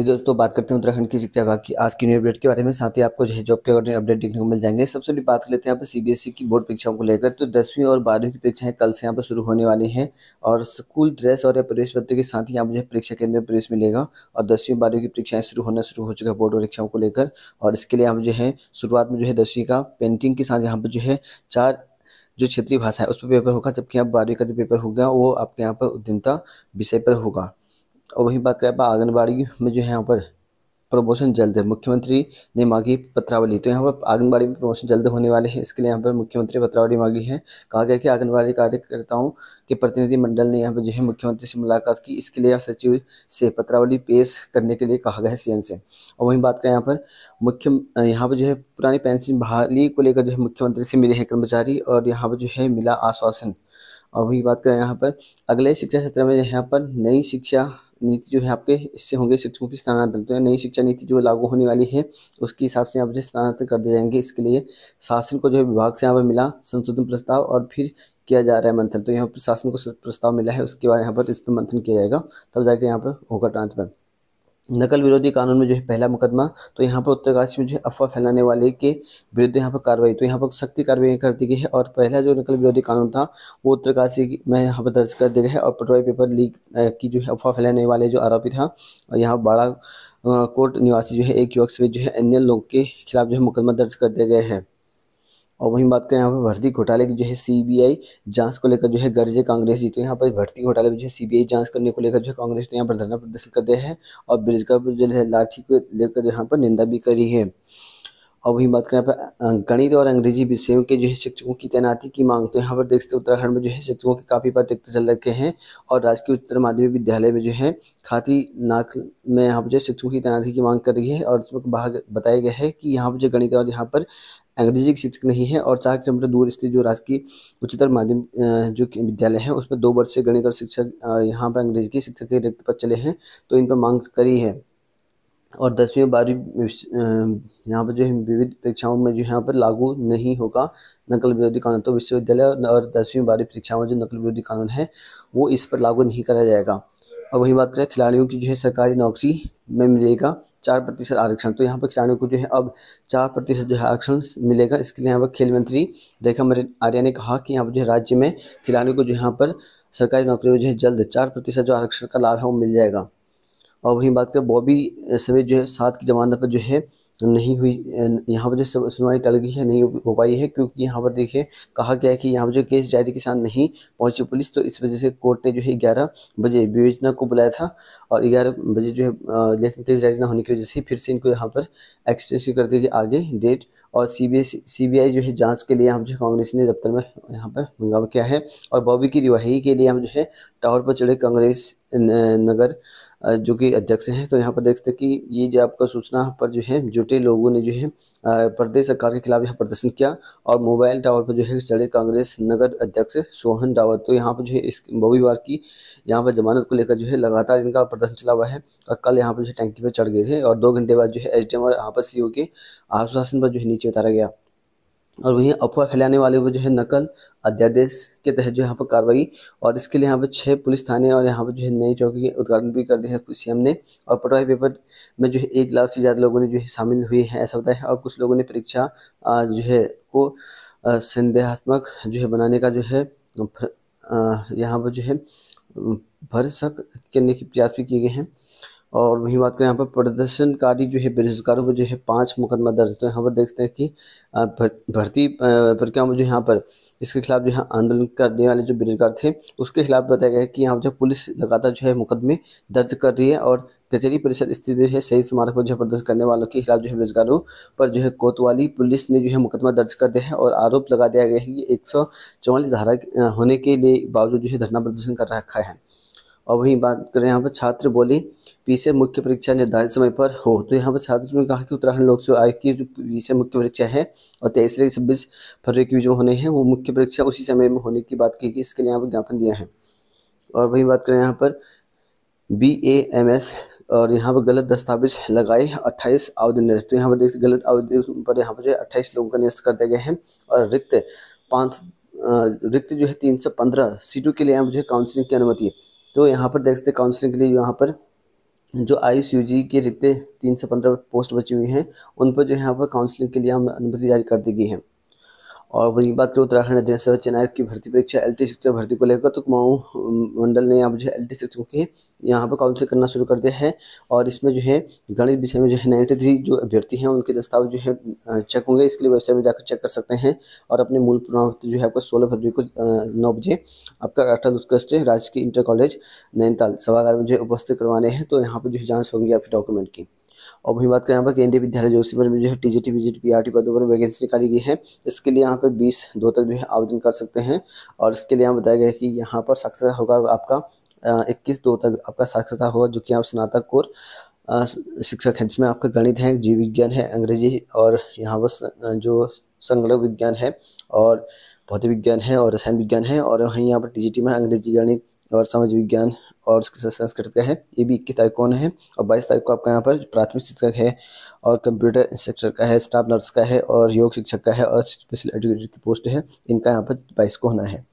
ये दोस्तों बात करते हैं उत्तराखंड की शिक्षा विभाग की आज की न्यू अपडेट के बारे में साथ ही आपको जो है जॉब के अकॉर्डिंग अपडेट देखने को मिल जाएंगे सबसे पहले बात कर लेते हैं यहाँ पर सीबीएसई e की बोर्ड परीक्षाओं को लेकर तो दसवीं और बारहवीं की परीक्षाएं कल से यहाँ पर शुरू होने वाली हैं और स्कूल ड्रेस और प्रवेश पत्र के साथ ही यहाँ पर जो है परीक्षा केंद्र में प्रवेश मिलेगा और दसवीं और बारहवीं की परीक्षाएं शुरू होना शुरू हो चुका है बोर्ड परीक्षाओं को लेकर और इसके लिए हम जो है शुरुआत में जो है दसवीं का पेंटिंग के साथ यहाँ पर जो है चार जो क्षेत्रीय भाषा है उस पर पेपर होगा जबकि यहाँ बारहवीं का जो पेपर होगा वो आपके यहाँ पर उद्यमता विषय पर होगा और वहीं बात करें आंगनबाड़ी में जो है यहाँ पर प्रमोशन जल्द है मुख्यमंत्री ने मांगी पत्रावली तो यहाँ पर आंगनबाड़ी में प्रमोशन जल्द होने वाले हैं इसके लिए यहाँ पर मुख्यमंत्री पत्रावली मांगी है कहा गया कि आंगनबाड़ी कार्यकर्ताओं के प्रतिनिधिमंडल ने यहाँ पर जो है मुख्यमंत्री से मुलाकात की इसके लिए सचिव से पत्रावली पेश करने के लिए कहा गया है सीएम से और वहीं बात करें यहाँ पर मुख्य यहाँ पर जो है पुरानी पेंशन बहाली को लेकर जो है मुख्यमंत्री से मिले हैं कर्मचारी और यहाँ पर जो है मिला आश्वासन और वही बात करें यहाँ पर अगले शिक्षा सत्र में यहाँ पर नई शिक्षा नीति जो है आपके इससे होंगे शिक्षकों की स्थानांतरण तो नई शिक्षा नीति जो लागू होने वाली है उसके हिसाब से आप जो स्थानांतरण कर दिए जाएंगे इसके लिए शासन को जो है विभाग से यहाँ पर मिला संशोधन प्रस्ताव और फिर किया जा रहा है मंथन तो यहाँ पर शासन को प्रस्ताव मिला है उसके बाद यहाँ पर इस पर मंथन किया जाएगा तब जाके यहाँ पर होगा ट्रांसफर नकल विरोधी कानून में जो है पहला मुकदमा तो यहाँ पर उत्तरकाशी में जो है अफवाह फैलाने वाले के विरुद्ध यहाँ पर कार्रवाई तो यहाँ पर सख्ती कार्रवाई कर दी गई है और पहला जो नकल विरोधी कानून था वो उत्तरकाशी में यहाँ पर दर्ज कर दिया गया है और पटवारी पेपर लीक की जो है अफवाह फैलाने वाले जो आरोपी था और यहाँ बाड़ा कोर्ट निवासी जो है एक युवक से जो है अन्य लोग के खिलाफ जो है मुकदमा दर्ज कर दिया गया है और वहीं बात करें यहाँ पर भर्ती घोटाले की जो है सीबीआई जांच को लेकर जो है गर्जे कांग्रेस जी तो यहाँ पर भर्ती घोटाले में जो है सीबीआई जांच करने को लेकर जो है कांग्रेस ने यहाँ पर धरना प्रदर्शन कर दिया है और बेरोजगार जो है लाठी को लेकर यहाँ पर निंदा भी करी है और वही बात करें गणित और अंग्रेजी विषयों के जो है शिक्षकों की तैनाती की मांग तो यहाँ पर देखते उत्तराखंड में जो है शिक्षकों के काफ़ी पद रिक्त चल रखे हैं और राजकीय उच्चतर माध्यमिक विद्यालय में जो है खाती नाक में यहाँ पर जो शिक्षकों की तैनाती की मांग कर रही है और इसमें बाहर बताया गया है कि यहाँ पर जो गणित और यहाँ पर अंग्रेजी के शिक्षक नहीं है और चार किलोमीटर दूर स्थित जो राजकीय उच्चतर माध्यमिक जो विद्यालय है उसमें दो वर्ष से गणित और शिक्षक यहाँ पर अंग्रेजी के शिक्षक के रिक्त पद चले हैं तो इन पर मांग करी है और दसवीं बारहवीं यहाँ पर जो है विविध परीक्षाओं में जो यहाँ पर लागू नहीं होगा नकल विरोधी कानून तो विश्वविद्यालय और दसवीं बारहवीं परीक्षाओं में जो नकल विरोधी कानून है वो इस पर लागू नहीं करा जाएगा और वही बात करें खिलाड़ियों की जो है सरकारी नौकरी में मिलेगा चार प्रतिशत आरक्षण तो यहाँ पर खिलाड़ियों को जो है अब चार प्रतिशत जो है आरक्षण मिलेगा इसके लिए यहाँ पर खेल मंत्री रेखा आर्या ने कहा कि यहाँ पर जो है राज्य में खिलाड़ियों को जो यहाँ पर सरकारी नौकरी में जो है जल्द चार प्रतिशत जो आरक्षण का लाभ है वो मिल जाएगा और वहीं बात करें बॉबी समेत जो है सात की जमानत पर जो है नहीं हुई यहाँ पर जो सुनवाई टल गई है नहीं हो पाई है क्योंकि यहाँ पर देखिए कहा गया है कि यहाँ पर जो केस डायरी के साथ नहीं पहुंची पुलिस तो इस वजह से कोर्ट ने जो है ग्यारह बजे विवेचना को बुलाया था और ग्यारह बजे जो है लेकिन केस डायरी ना होने की वजह से फिर से इनको यहाँ पर एक्सटेंशन कर दी आगे डेट और सी बी जो है जाँच के लिए हम जो कांग्रेस ने दफ्तर में यहाँ पर हंगामा किया है और बॉबी की रिवाही के लिए हम जो है टावर पर चढ़े कांग्रेस नगर जो कि अध्यक्ष हैं तो यहाँ पर देखते कि ये जो आपका सूचना पर जो है जो छोटे लोगों ने जो है प्रदेश सरकार के खिलाफ यहाँ प्रदर्शन किया और मोबाइल टावर पर जो है चढ़े कांग्रेस नगर अध्यक्ष सोहन रावत तो यहाँ पर जो है इस रविवार की यहाँ पर जमानत को लेकर जो है लगातार इनका प्रदर्शन चला हुआ है और कल यहाँ पर जो है टैंकी पर चढ़ गए थे और दो घंटे बाद जो है एच डी एम और यहाँ पर सी के आश्वासन पर जो है नीचे उतारा गया और वहीं अफवाह फैलाने वाले वो जो है नकल अध्यादेश के तहत जो यहाँ पर कार्रवाई और इसके लिए यहाँ पर छः पुलिस थाने और यहाँ पर जो है नई चौकी के उद्घाटन भी कर दिया है पुलिस सी ने और पटवाई पेपर में जो है एक लाख से ज़्यादा लोगों ने जो है शामिल हुए हैं ऐसा बताया है और कुछ लोगों ने परीक्षा जो है को संदेहात्मक जो है बनाने का जो है यहाँ पर जो है भरसक करने के प्रयास भी किए गए हैं और वहीं बात करें यहाँ पर प्रदर्शनकारी जो है बेरोजगारों पर जो है पाँच मुकदमा दर्ज तो यहाँ पर देखते हैं कि भर्ती प्रक्रिया में जो यहाँ पर इसके खिलाफ जो है आंदोलन करने वाले जो बेरोजगार थे उसके खिलाफ बताया गया कि यहाँ जो पुलिस लगातार जो है मुकदमे दर्ज कर रही है और कचहरी परिसर स्थित जो है शहीद स्मारक पर जो है प्रदर्शन करने वालों के खिलाफ जो है बेरोजगारों पर जो है कोतवाली पुलिस ने जो है मुकदमा दर्ज कर दिया है और आरोप लगा दिया गया है कि एक धारा होने के लिए बावजूद जो है धरना प्रदर्शन कर रखा है और वही बात करें यहाँ पर छात्र बोली पीछे मुख्य परीक्षा निर्धारित समय पर हो तो यहाँ पर छात्र ने कहा कि उत्तराखंड लोक सेवा आयोग की जो पीछे मुख्य परीक्षा है और तेईस से छब्बीस फरवरी की जो होने हैं वो मुख्य परीक्षा उसी समय में होने की बात की गई इसके लिए यहाँ पर ज्ञापन दिया है और वही बात करें यहाँ पर बी ए एम एस और यहाँ पर गलत दस्तावेज लगाए अट्ठाईस आवेदन निरस्त तो यहाँ पर देख गलत आवेदन पर यहाँ पर जो है अट्ठाईस लोगों का निरस्त कर दिया गया है और रिक्त पाँच रिक्त जो है तीन सौ पंद्रह सीटों के लिए यहाँ पर जो है काउंसिलिंग की अनुमति तो यहाँ पर देख सकते काउंसलिंग के लिए यहाँ पर जो आई सी यू जी के रिक्त तीन से पंद्रह पोस्ट बची हुई हैं उन पर जो यहाँ पर काउंसलिंग के लिए हम अनुमति जारी कर दी गई है और वही बात करें उत्तराखंड अध्ययन सेवा चयन आयोग की भर्ती परीक्षा एल टी शिक्षक भर्ती को लेकर तो कुमाऊँ मंडल ने यहाँ जो है एल टी शिक्षकों के यहाँ पर काउंसिल करना शुरू कर दिया है और इसमें जो है गणित विषय में जो है नाइन्टी थ्री जो अभ्यर्थी हैं उनके दस्तावेज जो है चेक होंगे इसके लिए वेबसाइट में जाकर चेक कर सकते हैं और अपने मूल प्रमाण जो है आपका सोलह फरवरी को नौ बजे आपका अठारह उत्कृष्ट राजकीय इंटर कॉलेज नैनीताल सभागार में जो है उपस्थित करवाने हैं तो यहाँ पर जो है जाँच होंगी आपके डॉक्यूमेंट की और वही बात करें यहाँ पर केंद्रीय विद्यालय जोशीपुर में जो है T G T V P R T पदों पर वैकेंसी निकाली गई है इसके लिए यहाँ पर बीस दो तक जो है आवेदन कर सकते हैं और इसके लिए यहाँ बताया गया कि यहाँ पर साक्षरता होगा आपका इक्कीस दो तक आपका साक्षरता होगा जो कि आप स्नातक कोर शिक्षक हैं जिसमें आपका गणित है जीव विज्ञान है अंग्रेजी और यहाँ पर जो संगणक विज्ञान है और भौतिक विज्ञान है और रसायन विज्ञान है और वहीं यहाँ पर टी में अंग्रेजी गणित और समाज विज्ञान और उसकी संस्कृत का है ये भी इक्कीस तारीख कौन है और बाईस तारीख को आपका यहाँ पर प्राथमिक शिक्षक है और कंप्यूटर इंस्ट्रक्टर का है स्टाफ नर्स का है और योग शिक्षक का है और स्पेशल एजुकेटर की पोस्ट है इनका यहाँ पर बाईस को होना है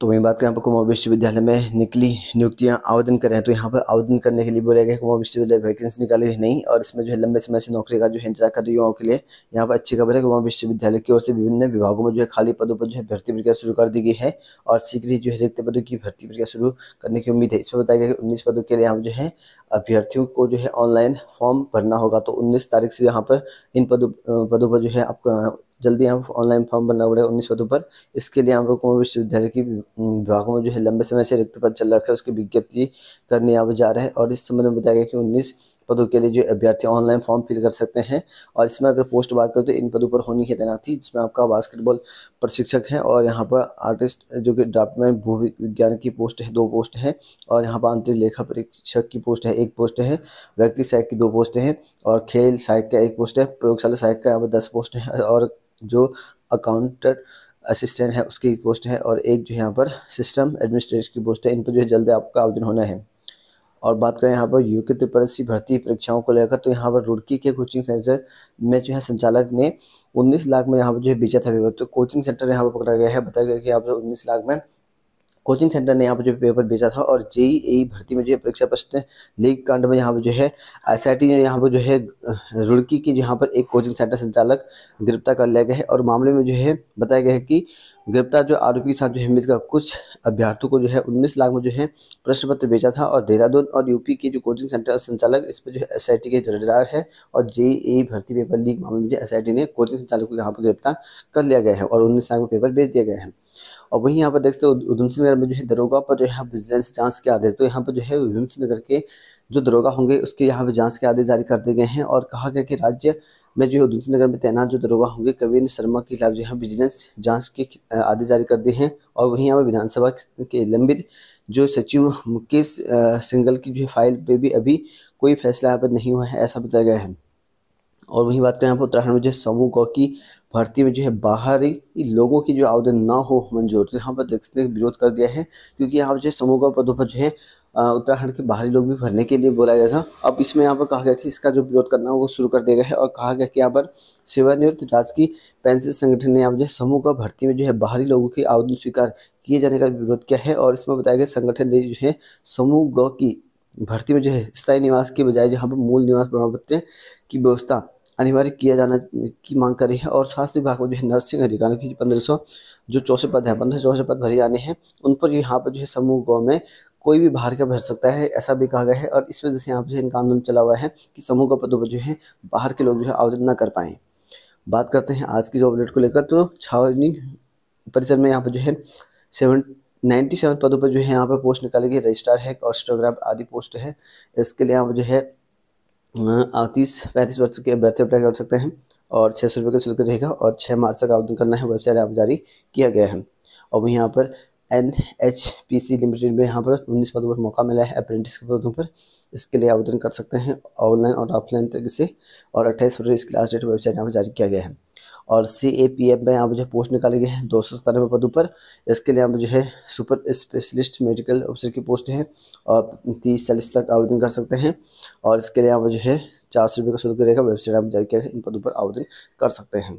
तो वहीं बात करें कुमाऊँ विश्वविद्यालय में निकली नियुक्तियाँ आवेदन करें तो यहाँ पर आवेदन करने के लिए बोला गया कुमाऊँ विश्वविद्यालय वैकेंसी निकाली है नहीं और इसमें जो है लंबे समय से नौकरी का जो है इंतजार कर रही युवाओं के लिए यहाँ पर अच्छी खबर है कुमाऊँ विश्वविद्यालय की ओर से विभिन्न विभागों में जो है खाली पदों पर जो है भर्ती प्रक्रिया शुरू कर दी गई है और शीघ्र ही जो है रिक्त पदों की भर्ती प्रक्रिया शुरू करने की उम्मीद है इसमें बताया गया कि उन्नीस पदों के लिए यहाँ जो है अभ्यर्थियों को जो है ऑनलाइन फॉर्म भरना होगा तो उन्नीस तारीख से यहाँ पर इन पदों पदों पर जो है आपको जल्दी हम ऑनलाइन फॉर्म भरना पड़ेगा उन्नीस पदों पर इसके लिए यहाँ लोगों को विश्वविद्यालय की विभागों में जो है लंबे समय से रिक्त पद चल रखा है उसकी विज्ञप्ति करने आप जा रहा है और इस संबंध में बताया गया कि उन्नीस पदों के लिए जो अभ्यर्थी ऑनलाइन फॉर्म फिल कर सकते हैं और इसमें अगर पोस्ट बात करें तो इन पदों पर होनी है तैनाती जिसमें आपका बास्केटबॉल प्रशिक्षक है और यहाँ पर आर्टिस्ट जो कि ड्राफ्टमैन भू विज्ञान की पोस्ट है दो पोस्ट है और यहाँ पर आंतरिक लेखा परीक्षक की पोस्ट है एक पोस्ट है व्यक्ति सहायक की दो पोस्ट है और खेल सहायक का एक पोस्ट है प्रयोगशाला सहायक का यहाँ पर दस पोस्ट है और जो अकाउंट असिस्टेंट है उसकी पोस्ट है और एक जो यहाँ पर सिस्टम एडमिनिस्ट्रेटर की पोस्ट है इन पर जो है जल्द आपका आवेदन होना है और बात करें यहाँ पर यूके के सी भर्ती परीक्षाओं को लेकर तो यहाँ पर रुड़की के कोचिंग सेंटर में जो है संचालक ने 19 लाख में यहाँ पर जो है बेचा था तो कोचिंग सेंटर यहाँ पर पकड़ा गया है बताया गया कि यहाँ पर उन्नीस लाख में कोचिंग सेंटर ने यहाँ पर जो पेपर भेजा था और जेई भर्ती में जो है परीक्षा प्रश्न लीक कांड में यहाँ पर जो है एस ने यहाँ पर जो है रुड़की की यहाँ पर एक कोचिंग सेंटर संचालक गिरफ्तार कर लिया गया है और मामले में जो है बताया गया है कि गिरफ्तार जो आरोपी के साथ जो है मिलकर कुछ अभ्यर्थियों को जो है उन्नीस लाख में जो है प्रश्न पत्र बेचा था और देहरादून और यूपी के जो कोचिंग सेंटर संचालक इस पर जो है एस के दर्जेदार है और जेई भर्ती पेपर लीक मामले में एस ने कोचिंग संचालक को यहाँ पर गिरफ्तार कर लिया गया है और उन्नीस लाख में पेपर बेच दिया गया है और वहीं यहाँ पर देखते हो उधम सिंह नगर में जो है दरोगा पर जो है विजिलेंस जांच के आदेश तो यहाँ पर जो है उधम सिंह नगर के जो दरोगा होंगे उसके यहाँ पर जांच के आदेश जारी कर दिए गए हैं और कहा गया कि राज्य में जो है उधम नगर में तैनात जो दरोगा होंगे कविंद्र शर्मा के खिलाफ जो है विजिलेंस जाँच के आदेश जारी कर दिए हैं और वहीं यहाँ पर विधानसभा के लंबित जो सचिव मुकेश सिंगल की जो है फाइल पर भी अभी कोई फैसला यहाँ पर नहीं हुआ है ऐसा बताया गया है और वही बात करें आप उत्तराखंड में जो है समूह क की भर्ती में जो है बाहरी लोगों की जो आवेदन ना हो मंजूर तो यहाँ पर देखते विरोध कर दिया है क्योंकि यहाँ जो है समूह पदों पर जो है उत्तराखंड के बाहरी लोग भी भरने के लिए बोला गया था अब इसमें यहाँ पर कहा गया कि इसका जो विरोध करना वो शुरू कर दिया गया है और कहा गया कि यहाँ पर सेवानिवृत्त राजकीय पेंशन संगठन ने यहाँ जो समूह का भर्ती में जो है बाहरी लोगों के आवेदन स्वीकार किए जाने का विरोध किया है और इसमें बताया गया संगठन ने जो है समूह ग की भर्ती में जो है स्थायी निवास के बजाय जहाँ पर मूल निवास प्रमाण पत्र की व्यवस्था अनिवार्य किया जाना की मांग करी है और स्वास्थ्य विभाग में जो है नर्सिंग अधिकारियों की पंद्रह सौ जो चौसे पद हैं पंद्रह चौसे पद भरे जाने हैं उन पर यहाँ पर जो है समूह गाँव में कोई भी बाहर का भर सकता है ऐसा भी कहा गया है और इस वजह से यहाँ पर इनका आंदोलन चला हुआ है कि समूह का पदों पर जो है बाहर के लोग जो है आवेदन न कर पाए बात करते हैं आज की जॉब अपडेट को लेकर तो छावनी परिसर में यहाँ पर जो है सेवन नाइन्टी सेवन पदों पर जो है यहाँ पर पोस्ट निकाली गई रजिस्ट्रार है और स्टोग्राफ आदि पोस्ट है इसके लिए यहाँ पर जो है तीस पैंतीस वर्ष के अभ्यर्थी अप्लाई कर सकते हैं और छः सौ रुपये का शुल्क रहेगा और छः मार्च तक आवेदन करना है वेबसाइट आप जारी किया गया है और वहीं यहाँ पर N H P C limited में यहाँ पर उन्नीस पदों पर मौका मिला है अप्रेंटिस के पदों पर इसके लिए आवेदन कर सकते हैं ऑनलाइन और ऑफलाइन तरीके से और अट्ठाईस फरवरी इसकी लास्ट डेट वेबसाइट यहाँ पर जारी किया गया है और सी ए पी एफ में यहाँ मुझे पोस्ट निकाली गए हैं दो सौ सतानवे पदों पर इसके लिए आप जो है सुपर स्पेशलिस्ट मेडिकल ऑफिसर की पोस्ट है और तीस चालीस तक आवेदन कर सकते हैं और इसके लिए आप जो है चार सौ रुपये का शुल्क रहेगा वेबसाइट आप जाकर इन पदों पर आवेदन कर सकते हैं